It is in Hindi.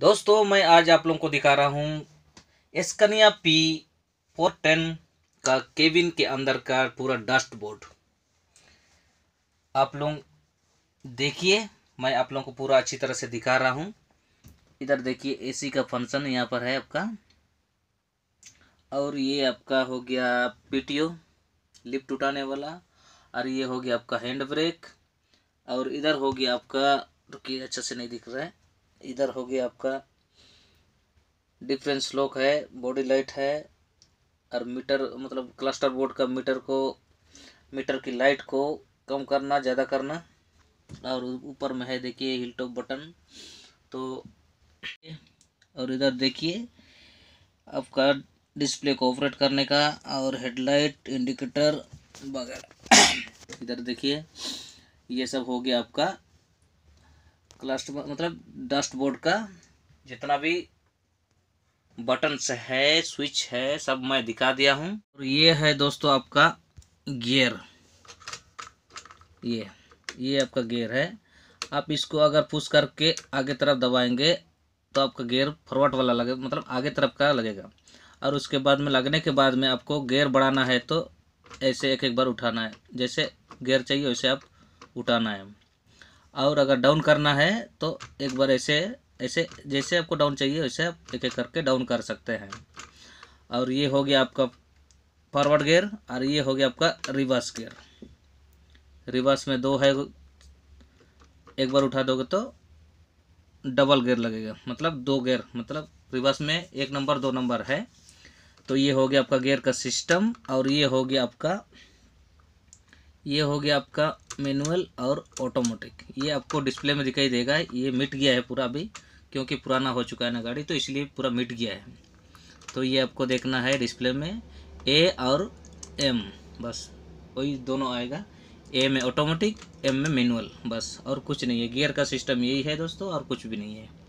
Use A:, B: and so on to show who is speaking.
A: दोस्तों मैं आज आप लोगों को दिखा रहा हूँ एस्कनिया पी फोर टेन का केबिन के अंदर का पूरा डस्ट बोर्ड आप लोग देखिए मैं आप लोगों को पूरा अच्छी तरह से दिखा रहा हूँ इधर देखिए एसी का फंक्शन यहाँ पर है आपका और ये आपका हो गया पीटीओ लिफ्ट उठाने वाला और ये हो गया आपका हैंड ब्रेक और इधर हो गया आपका रुकिए अच्छा से नहीं दिख रहा है इधर हो गया आपका डिफरेंस लॉक है बॉडी लाइट है और मीटर मतलब क्लस्टर बोर्ड का मीटर को मीटर की लाइट को कम करना ज़्यादा करना और ऊपर में है देखिए हिल टॉप बटन तो और इधर देखिए आपका डिस्प्ले को ऑपरेट करने का और हेडलाइट इंडिकेटर वगैरह इधर देखिए ये सब हो गया आपका क्लस्ट मतलब डस्ट बोर्ड का जितना भी बटन्स है स्विच है सब मैं दिखा दिया हूँ और ये है दोस्तों आपका गियर ये ये आपका गियर है आप इसको अगर पुश करके आगे तरफ दबाएंगे तो आपका गियर फॉरवर्ड वाला लगे मतलब आगे तरफ का लगेगा और उसके बाद में लगने के बाद में आपको गियर बढ़ाना है तो ऐसे एक एक बार उठाना है जैसे गियर चाहिए वैसे आप उठाना है और अगर डाउन करना है तो एक बार ऐसे ऐसे जैसे आपको डाउन चाहिए वैसे आप एक एक करके डाउन कर सकते हैं और ये हो गया आपका फॉरवर्ड गियर और ये हो गया आपका रिवर्स गियर रिवर्स में दो है एक बार उठा दोगे तो डबल गियर लगेगा मतलब दो गियर मतलब रिवर्स में एक नंबर दो नंबर है तो ये हो गया आपका गियर का सिस्टम और ये हो गया आपका ये हो गया आपका मैनुअल और ऑटोमेटिक ये आपको डिस्प्ले में दिखाई देगा ये मिट गया है पूरा अभी क्योंकि पुराना हो चुका है ना गाड़ी तो इसलिए पूरा मिट गया है तो ये आपको देखना है डिस्प्ले में ए और एम बस वही दोनों आएगा ए में ऑटोमेटिक एम में मैनुअल बस और कुछ नहीं है गियर का सिस्टम यही है दोस्तों और कुछ भी नहीं है